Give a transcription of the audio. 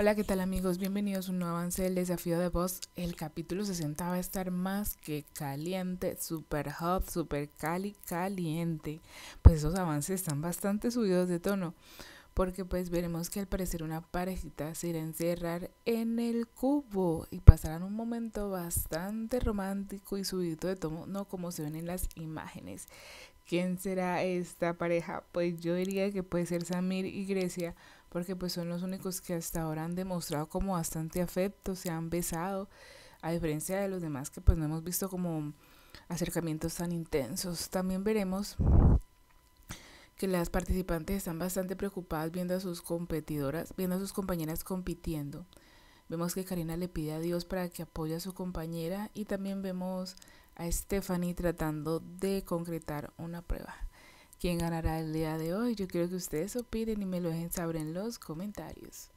Hola, ¿qué tal amigos? Bienvenidos a un nuevo avance del desafío de voz. El capítulo 60 va a estar más que caliente, super hot, super cali, caliente. Pues esos avances están bastante subidos de tono, porque pues veremos que al parecer una parejita se irá encerrar en el cubo y pasarán un momento bastante romántico y subido de tono, no como se ven en las imágenes. ¿Quién será esta pareja? Pues yo diría que puede ser Samir y Grecia, porque pues son los únicos que hasta ahora han demostrado como bastante afecto, se han besado, a diferencia de los demás que pues no hemos visto como acercamientos tan intensos. También veremos que las participantes están bastante preocupadas viendo a sus competidoras, viendo a sus compañeras compitiendo. Vemos que Karina le pide a Dios para que apoye a su compañera y también vemos a Stephanie tratando de concretar una prueba. ¿Quién ganará el día de hoy? Yo quiero que ustedes opinen y me lo dejen saber en los comentarios.